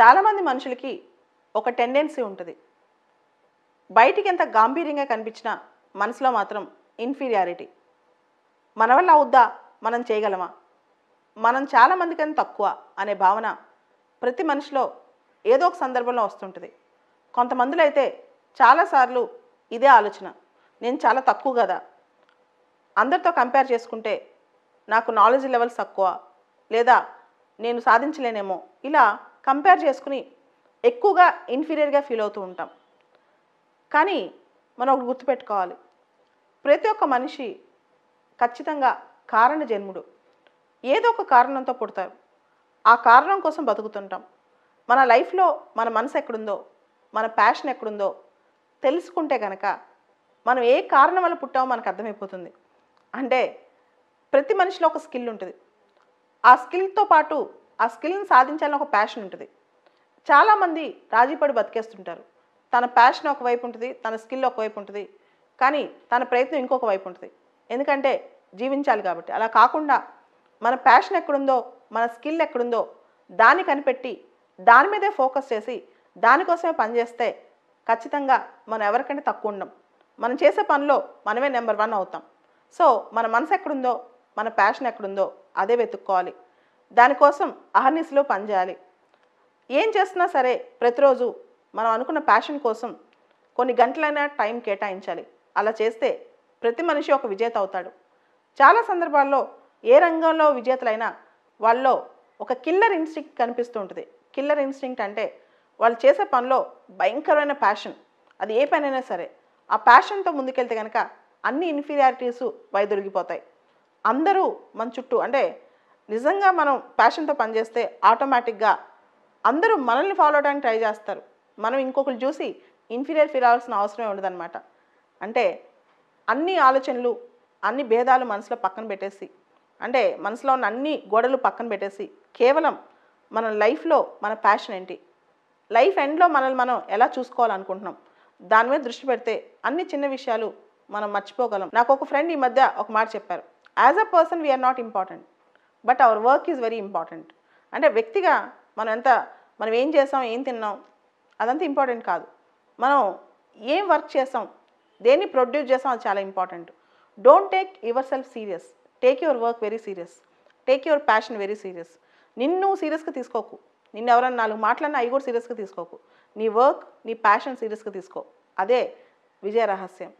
చాలామంది మనుషులకి ఒక టెండెన్సీ ఉంటుంది బయటికి ఎంత గాంభీర్యంగా కనిపించినా మనసులో మాత్రం ఇన్ఫీరియారిటీ మన వల్ల అవుద్దా మనం చేయగలమా మనం చాలామంది కన్నా తక్కువ అనే భావన ప్రతి మనిషిలో ఏదో ఒక సందర్భంలో వస్తుంటుంది కొంతమందిలో అయితే చాలాసార్లు ఇదే ఆలోచన నేను చాలా తక్కువ కదా అందరితో కంపేర్ చేసుకుంటే నాకు నాలెడ్జ్ లెవెల్స్ తక్కువ లేదా నేను సాధించలేనేమో ఇలా కంపేర్ చేసుకుని ఎక్కువగా ఇన్ఫీరియర్గా ఫీల్ అవుతూ ఉంటాం కానీ మనం ఒకటి గుర్తుపెట్టుకోవాలి ప్రతి ఒక్క మనిషి ఖచ్చితంగా కారణ జన్ముడు ఏదో ఒక కారణంతో పుడతారు ఆ కారణం కోసం బతుకుతుంటాం మన లైఫ్లో మన మనసు ఎక్కడుందో మన ప్యాషన్ ఎక్కడుందో తెలుసుకుంటే కనుక మనం ఏ కారణం వల్ల పుట్టామో మనకు అర్థమైపోతుంది అంటే ప్రతి మనిషిలో ఒక స్కిల్ ఉంటుంది ఆ స్కిల్తో పాటు ఆ స్కిల్ని సాధించాలని ఒక ప్యాషన్ ఉంటుంది చాలామంది రాజీపడి బతికేస్తుంటారు తన ప్యాషన్ ఒకవైపు ఉంటుంది తన స్కిల్ ఒకవైపు ఉంటుంది కానీ తన ప్రయత్నం ఇంకొక వైపు ఉంటుంది ఎందుకంటే జీవించాలి కాబట్టి అలా కాకుండా మన ప్యాషన్ ఎక్కడుందో మన స్కిల్ ఎక్కడుందో దాన్ని కనిపెట్టి దాని మీదే ఫోకస్ చేసి దానికోసమే పనిచేస్తే ఖచ్చితంగా మనం ఎవరికంటే తక్కువ ఉండం మనం చేసే పనిలో మనమే నెంబర్ వన్ అవుతాం సో మన మనసు ఎక్కడుందో మన ప్యాషన్ ఎక్కడుందో అదే వెతుక్కోవాలి దానికోసం అహర్నిస్లో పనిచేయాలి ఏం చేస్తున్నా సరే ప్రతిరోజు మనం అనుకున్న ప్యాషన్ కోసం కొన్ని గంటలైనా టైం కేటాయించాలి అలా చేస్తే ప్రతి మనిషి ఒక విజేత అవుతాడు చాలా సందర్భాల్లో ఏ రంగంలో విజేతలైనా వాళ్ళలో ఒక కిల్లర్ ఇన్స్టింక్ట్ కనిపిస్తూ ఉంటుంది కిల్లర్ ఇన్స్టింక్ట్ అంటే వాళ్ళు చేసే పనిలో భయంకరమైన ప్యాషన్ అది ఏ పనైనా సరే ఆ ప్యాషన్తో ముందుకెళ్తే కనుక అన్ని ఇన్ఫీరియారిటీసు వైదొరిగిపోతాయి అందరూ మన చుట్టూ అంటే నిజంగా మనం ప్యాషన్తో పనిచేస్తే ఆటోమేటిక్గా అందరూ మనల్ని ఫాలో అవడానికి ట్రై చేస్తారు మనం ఇంకొకరు చూసి ఇన్ఫీరియర్ ఫీల్ అవ్వాల్సిన అవసరమే ఉండదన్నమాట అంటే అన్ని ఆలోచనలు అన్ని భేదాలు మనసులో పక్కన పెట్టేసి అంటే మనసులో ఉన్న అన్ని గోడలు పక్కన పెట్టేసి కేవలం మన లైఫ్లో మన ప్యాషన్ ఏంటి లైఫ్ ఎండ్లో మనల్ని మనం ఎలా చూసుకోవాలనుకుంటున్నాం దాని మీద దృష్టి పెడితే అన్ని చిన్న విషయాలు మనం మర్చిపోగలం నాకు ఒక ఫ్రెండ్ ఈ మధ్య ఒక మాట చెప్పారు as a person we are not important but our work is very important అంటే వ్యక్తిగా మనం ఎంత మనం ఏం చేసాం ఏం తిన్నాం అదంతా ఇంపార్టెంట్ కాదు మనం ఏం వర్క్ చేసాం దేన్ని ప్రొడ్యూస్ చేసాం అది చాలా important don't take yourself serious take your work very serious take your passion very serious నిన్ను సీరియస్గా తీసుకోకు నిన్ను ఎవరైనా నాలుగు మాట్లాడినా అవి కూడా సీరియస్గా తీసుకోకు నీ వర్క్ నీ ప్యాషన్ సీరియస్గా తీసుకో అదే విజయ రహస్యం